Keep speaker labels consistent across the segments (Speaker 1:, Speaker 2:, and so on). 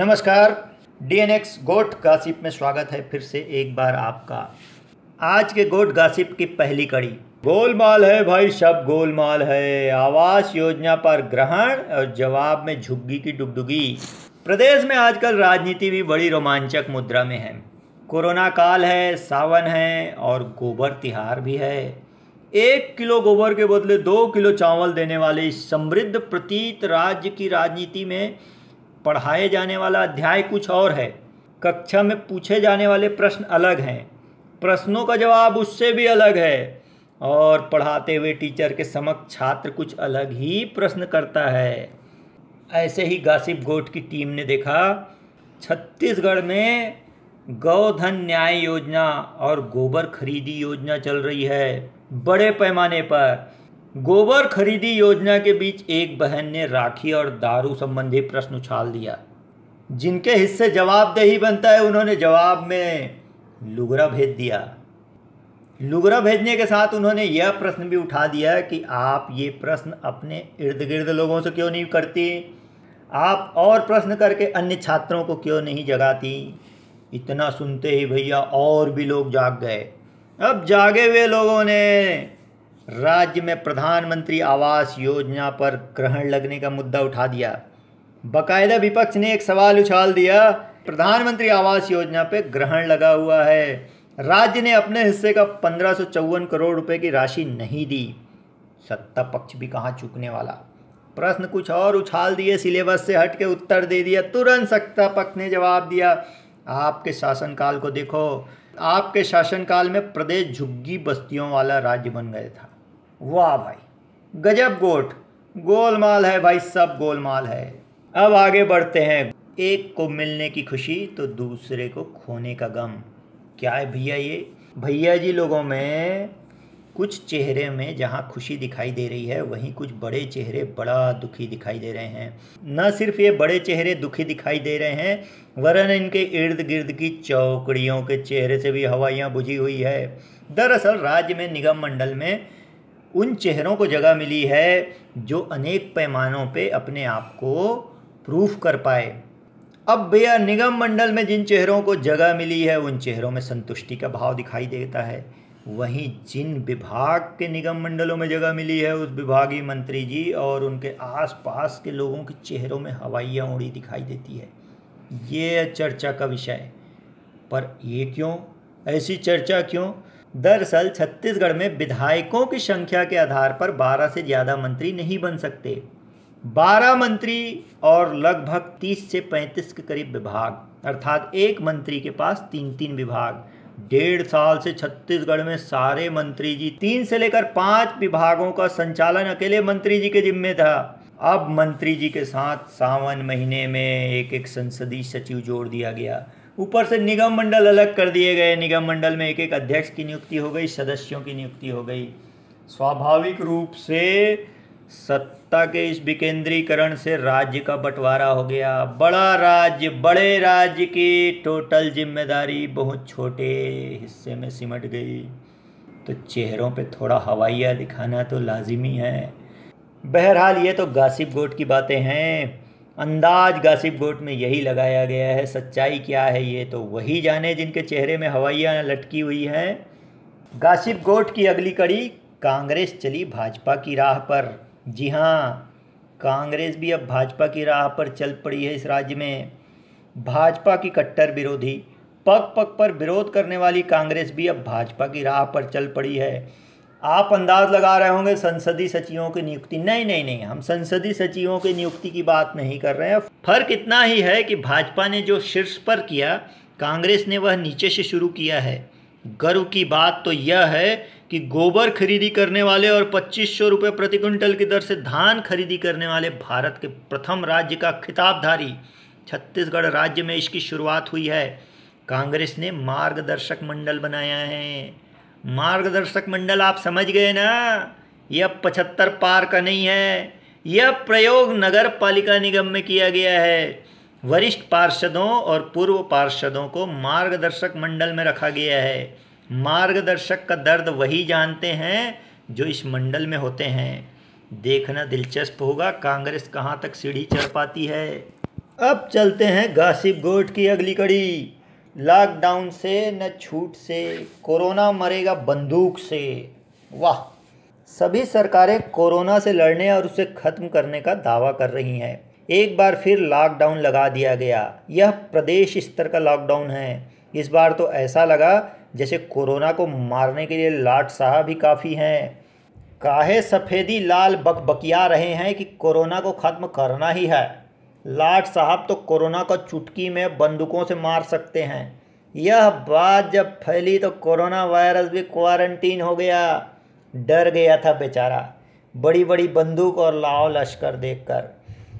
Speaker 1: नमस्कार D N X goat gossip में स्वागत है फिर से एक बार आपका आज के गोट गासिप की पहली कड़ी गोलमाल है भाई सब गोलमाल है आवास योजना पर ग्रहण और जवाब में झुग्गी की डुगडुगी प्रदेश में आजकल राजनीति भी बड़ी रोमांचक मुद्रा में है कोरोना काल है सावन है और गोबर तिहार भी है एक किलो गोबर के बदले दो किलो चावल देने वाले समृद्ध प्रतीत राज्य की राजनीति में पढ़ाए जाने वाला अध्याय कुछ और है कक्षा में पूछे जाने वाले प्रश्न अलग हैं प्रश्नों का जवाब उससे भी अलग है और पढ़ाते हुए टीचर के समक्ष छात्र कुछ अलग ही प्रश्न करता है ऐसे ही गासिब गोट की टीम ने देखा छत्तीसगढ़ में गौधन न्याय योजना और गोबर खरीदी योजना चल रही है बड़े पैमाने पर गोबर खरीदी योजना के बीच एक बहन ने राखी और दारू संबंधी प्रश्न उछाल दिया जिनके हिस्से जवाबदेही बनता है उन्होंने जवाब में लुगरा भेज दिया लुगरा भेजने के साथ उन्होंने यह प्रश्न भी उठा दिया कि आप ये प्रश्न अपने इर्द गिर्द लोगों से क्यों नहीं करती आप और प्रश्न करके अन्य छात्रों को क्यों नहीं जगाती इतना सुनते ही भैया और भी लोग जाग गए अब जागे हुए लोगों ने राज्य में प्रधानमंत्री आवास योजना पर ग्रहण लगने का मुद्दा उठा दिया बकायदा विपक्ष ने एक सवाल उछाल दिया प्रधानमंत्री आवास योजना पर ग्रहण लगा हुआ है राज्य ने अपने हिस्से का पंद्रह करोड़ रुपए की राशि नहीं दी सत्ता पक्ष भी कहाँ चुकने वाला प्रश्न कुछ और उछाल दिए सिलेबस से हट के उत्तर दे दिया तुरंत सत्ता पक्ष ने जवाब दिया आपके शासनकाल को देखो आपके शासनकाल में प्रदेश झुग्गी बस्तियों वाला राज्य बन गया था वाह भाई गजब गोट गोलमाल है भाई सब गोलमाल है अब आगे बढ़ते हैं एक को मिलने की खुशी तो दूसरे को खोने का गम क्या है भैया ये भैया जी लोगों में कुछ चेहरे में जहाँ खुशी दिखाई दे रही है वहीं कुछ बड़े चेहरे बड़ा दुखी दिखाई दे रहे हैं न सिर्फ ये बड़े चेहरे दुखी दिखाई दे रहे हैं वरन इनके इर्द गिर्द की चौकड़ियों के चेहरे से भी हवाइयाँ बुझी हुई है दरअसल राज्य में निगम मंडल में उन चेहरों को जगह मिली है जो अनेक पैमानों पे अपने आप को प्रूफ कर पाए अब भैया निगम मंडल में जिन चेहरों को जगह मिली है उन चेहरों में संतुष्टि का भाव दिखाई देता है वहीं जिन विभाग के निगम मंडलों में जगह मिली है उस विभागीय मंत्री जी और उनके आसपास के लोगों के चेहरों में हवाइयाँ उड़ी दिखाई देती है ये चर्चा का विषय पर ये क्यों ऐसी चर्चा क्यों दरअसल छत्तीसगढ़ में विधायकों की संख्या के आधार पर 12 से ज़्यादा मंत्री नहीं बन सकते 12 मंत्री और लगभग 30 से 35 के करीब विभाग अर्थात एक मंत्री के पास तीन तीन विभाग डेढ़ साल से छत्तीसगढ़ में सारे मंत्री जी तीन से लेकर पांच विभागों का संचालन अकेले मंत्री जी के जिम्मे था अब मंत्री जी के साथ सावन महीने में एक एक संसदीय सचिव जोड़ दिया गया ऊपर से निगम मंडल अलग कर दिए गए निगम मंडल में एक एक अध्यक्ष की नियुक्ति हो गई सदस्यों की नियुक्ति हो गई स्वाभाविक रूप से सत्ता के इस विकेंद्रीकरण से राज्य का बंटवारा हो गया बड़ा राज्य बड़े राज्य की टोटल जिम्मेदारी बहुत छोटे हिस्से में सिमट गई तो चेहरों पे थोड़ा हवाइया दिखाना तो लाजिमी है बहरहाल ये तो गासिब गोट की बातें हैं अंदाज गासिब गोट में यही लगाया गया है सच्चाई क्या है ये तो वही जाने जिनके चेहरे में हवाइयाँ लटकी हुई है गासिब गोट की अगली कड़ी कांग्रेस चली भाजपा की राह पर जी हाँ कांग्रेस भी अब भाजपा की राह पर चल पड़ी है इस राज्य में भाजपा की कट्टर विरोधी पग पग पर विरोध करने वाली कांग्रेस भी अब भाजपा की राह पर चल पड़ी है आप अंदाज लगा रहे होंगे संसदीय सचिवों की नियुक्ति नहीं नहीं नहीं हम संसदीय सचिवों की नियुक्ति की बात नहीं कर रहे हैं फर्क इतना ही है कि भाजपा ने जो शीर्ष पर किया कांग्रेस ने वह नीचे से शुरू किया है गर्व की बात तो यह है कि गोबर खरीदी करने वाले और पच्चीस सौ रुपये प्रति क्विंटल की दर से धान खरीदी करने वाले भारत के प्रथम राज्य का खिताबधारी छत्तीसगढ़ राज्य में इसकी शुरुआत हुई है कांग्रेस ने मार्गदर्शक मंडल बनाया है मार्गदर्शक मंडल आप समझ गए ना यह पचहत्तर पार का नहीं है यह प्रयोग नगर पालिका निगम में किया गया है वरिष्ठ पार्षदों और पूर्व पार्षदों को मार्गदर्शक मंडल में रखा गया है मार्गदर्शक का दर्द वही जानते हैं जो इस मंडल में होते हैं देखना दिलचस्प होगा कांग्रेस कहाँ तक सीढ़ी चढ़ पाती है अब चलते हैं गासिब गोट की अगली कड़ी लॉकडाउन से न छूट से कोरोना मरेगा बंदूक से वाह सभी सरकारें कोरोना से लड़ने और उसे ख़त्म करने का दावा कर रही हैं एक बार फिर लॉकडाउन लगा दिया गया यह प्रदेश स्तर का लॉकडाउन है इस बार तो ऐसा लगा जैसे कोरोना को मारने के लिए लाट साहब भी काफ़ी हैं काहे सफ़ेदी लाल बकबकिया रहे हैं कि कोरोना को ख़त्म करना ही है लाट साहब तो कोरोना को चुटकी में बंदूकों से मार सकते हैं यह बात जब फैली तो कोरोना वायरस भी क्वारंटीन हो गया डर गया था बेचारा बड़ी बड़ी बंदूक और लाओ लश्कर देखकर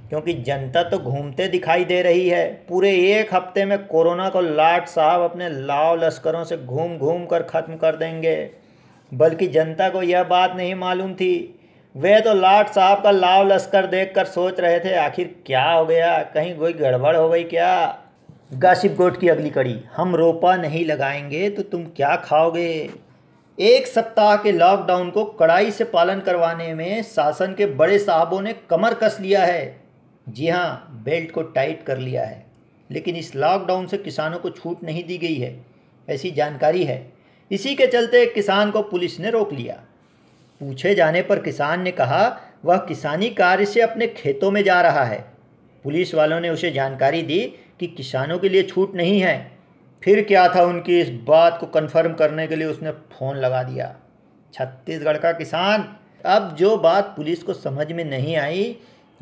Speaker 1: क्योंकि जनता तो घूमते दिखाई दे रही है पूरे एक हफ्ते में कोरोना को लाट साहब अपने लाओ लश्करों से घूम घूम कर ख़त्म कर देंगे बल्कि जनता को यह बात नहीं मालूम थी वे तो लाट साहब का लाव लश्कर कर सोच रहे थे आखिर क्या हो गया कहीं कोई गड़बड़ हो गई क्या गासिब गोट की अगली कड़ी हम रोपा नहीं लगाएंगे तो तुम क्या खाओगे एक सप्ताह के लॉकडाउन को कड़ाई से पालन करवाने में शासन के बड़े साहबों ने कमर कस लिया है जी हाँ बेल्ट को टाइट कर लिया है लेकिन इस लॉकडाउन से किसानों को छूट नहीं दी गई है ऐसी जानकारी है इसी के चलते किसान को पुलिस ने रोक लिया पूछे जाने पर किसान ने कहा वह किसानी कार्य से अपने खेतों में जा रहा है पुलिस वालों ने उसे जानकारी दी कि किसानों के लिए छूट नहीं है फिर क्या था उनकी इस बात को कन्फर्म करने के लिए उसने फ़ोन लगा दिया छत्तीसगढ़ का किसान अब जो बात पुलिस को समझ में नहीं आई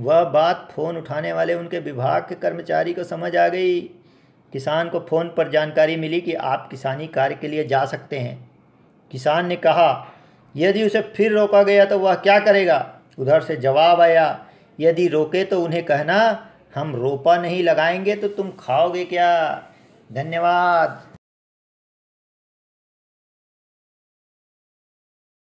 Speaker 1: वह बात फ़ोन उठाने वाले उनके विभाग के कर्मचारी को समझ आ गई किसान को फ़ोन पर जानकारी मिली कि आप किसानी कार्य के लिए जा सकते हैं किसान ने कहा यदि उसे फिर रोका गया तो वह क्या करेगा उधर से जवाब आया यदि रोके तो उन्हें कहना हम रोपा नहीं लगाएंगे तो तुम खाओगे क्या धन्यवाद